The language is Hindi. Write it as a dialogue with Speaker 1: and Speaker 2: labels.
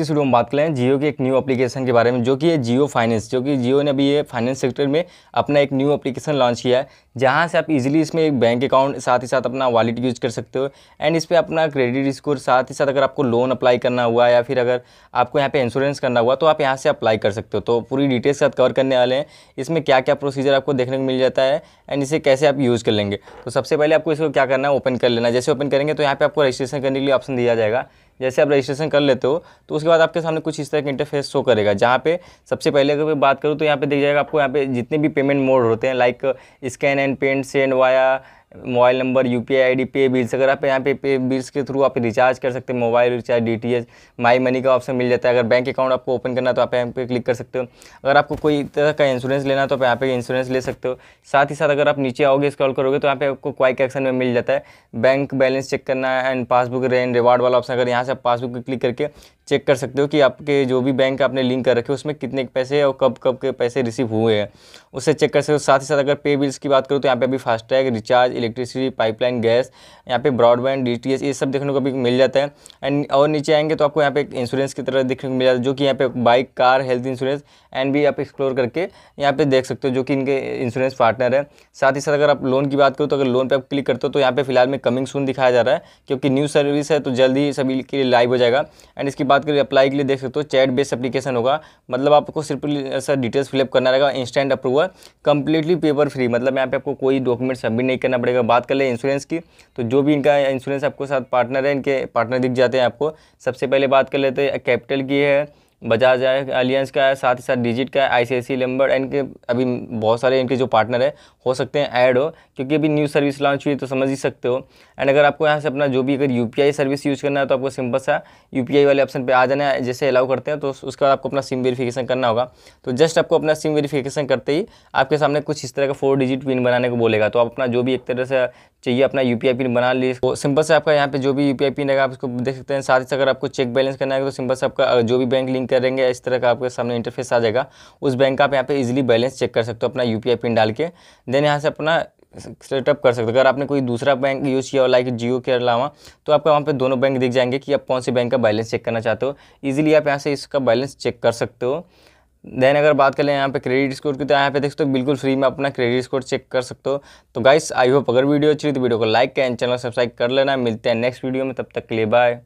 Speaker 1: आज शुरू वीडियो में बात करें जियो के एक न्यू एप्लीकेशन के बारे में जो कि है जियो फाइनेंस जो कि जियो ने अभी ये फाइनेंस सेक्टर में अपना एक न्यू एप्लीकेशन लॉन्च किया है जहां से आप इजीली इसमें एक बैंक अकाउंट साथ ही साथ अपना वॉलेट यूज कर सकते हो एंड इस पर अपना क्रेडिट स्कोर साथ ही साथ अगर आपको लोन अप्लाई करना हुआ या फिर अगर आपको यहाँ पर इंश्योरेंस करना हुआ तो आप यहाँ से अप्लाई कर सकते हो तो पूरी डिटेल्स साथ कवर करने वाले हैं इसमें क्या क्या प्रोसीजर आपको देखने को मिल जाता है एंड इसे कैसे आप यूज़ कर लेंगे तो सबसे पहले आपको इसको क्या करना है ओपन कर लेना जैसे ओपन करेंगे तो यहाँ पर आपको रजिस्ट्रेशन करने के लिए ऑप्शन दिया जाएगा जैसे आप रजिस्ट्रेशन कर लेते हो तो उसके बाद आपके सामने कुछ इस तरह का इंटरफेस शो करेगा जहाँ पे सबसे पहले अगर मैं बात करूँ तो यहाँ पे देख जाएगा आपको यहाँ पे जितने भी पेमेंट मोड होते हैं लाइक स्कैन एंड पेंट send via mobile number U P I I D pay bills अगर आप यहाँ पे पे बिल्स के थ्रू आप रिचार्ज कर सकते हैं mobile recharge D T H my money का ऑप्शन मिल जाता है अगर बैंक अकाउंट आपको ओपन करना है तो आप यहाँ पे क्लिक कर सकते हो अगर आपको कोई तरह का इंश्योरेंस लेना है तो आप यहाँ पे इंश्योरेंस ले सकते हो साथ ही साथ अगर आप नीचे आओगे स्क्रॉल करोगे तो यहाँ पे आपको क्वाइक एक्शन में मिल जाता है बैंक बैलेंस चेक करना है एंड पासबुक रेन रिवार्ड वाला ऑप्शन अगर यहाँ से आप पासबुक क्लिक करके चेक कर सकते हो कि आपके जो भी बैंक आपने लिंक कर रखे हो उसमें कितने पैसे और कब कब के पैसे रिसीव हुए हैं उससे चेक कर सकते हो साथ ही साथ अगर पे बिल्स की बात करो तो यहाँ पे अभी FASTag recharge electricity pipeline gas यहाँ पे ब्रॉडबैंड डी ये सब देखने को अभी मिल जाता है एंड और नीचे आएंगे तो आपको यहाँ पे इंश्योरेंस की तरह देखने को मिल जाता है जो कि यहाँ पे bike car health insurance and भी आप एक्सप्लोर करके यहाँ पे देख सकते हो जो कि इनके इंश्योरेंस पार्टनर है साथ ही साथ अगर आप लोन की बात करो तो अगर लोन पर आप क्लिक करते हो तो यहाँ पे फिलहाल में कमिंग सून दिखाया जा रहा है क्योंकि न्यू सर्विस है तो जल्दी सभी के लिए लाइव हो जाएगा एंड इसकी बात करें अप्लाई के लिए देख सकते हो चैट बेस्ड एप्लीकेशन होगा मतलब आपको सिर्फ सर डिटेल्स फिलअप करना रहेगा instant approval completely paper free मतलब यहाँ पे आपको कोई डॉक्यूमेंट सबमिट नहीं करना पड़ेगा बात कर ले इंश्योरेंस की तो जो भी इनका इंश्योरेंस आपको साथ पार्टनर है इनके पार्टनर दिख जाते हैं आपको सबसे पहले बात कर लेते हैं कैपिटल की है बजाज है अलियंस का है साथ ही साथ डिजिट का है आईसीआईसी नंबर एंड के अभी बहुत सारे इनके जो पार्टनर है हो सकते हैं ऐड हो क्योंकि अभी न्यू सर्विस लॉन्च हुई तो समझ ही सकते हो एंड अगर आपको यहाँ से अपना जो भी अगर यू सर्विस यूज़ करना है तो आपको सिंपल सा यू वाले ऑप्शन पर आ जाना है जैसे अलाउ करते हैं तो उसके बाद आपको अपना सिम वेरीफिकेशन करना होगा तो जस्ट आपको अपना सिम वेरीफिकेशन करते ही आपके सामने कुछ इस तरह का फोर डिजिट पिन बनाने को बोलेगा तो आप अपना जो भी एक तरह से चाहिए अपना यू पिन बना ली तो सिंपल से आपका यहाँ पे जो भी यू पिन रहेगा आप इसको देख सकते हैं साथ ही अगर आपको चेक बैलेंस करना है तो सिंपल से आपका जो भी बैंक लिंक करेंगे इस तरह का आपके सामने इंटरफेस आ जाएगा उस बैंक का आप यहाँ पे इजिली बैलेंस चेक कर सकते हो अपना यू पिन डाल के देन यहाँ से अपना सेटअप कर सकते हो अगर आपने कोई दूसरा बैंक यूज़ किया हो लाइक जियो के अलावा तो आपका वहाँ पे दोनों बैंक दिख जाएंगे कि आप कौन से बैंक का बैलेंस चेक करना चाहते हो इजीली आप यहाँ से इसका बैलेंस चेक कर सकते हो देन अगर बात करें यहाँ पे क्रेडिट स्कोर की तो यहाँ पे देख सकते हो बिल्कुल फ्री में अपना क्रेडिट स्कोर चेक कर सकते हो तो गाइस आई होप अगर वीडियो अच्छी तो वीडियो को लाइक एंड चैनल सब्सक्राइब कर लेना मिलते हैं नेक्स्ट वीडियो में तब तक के लिए बाय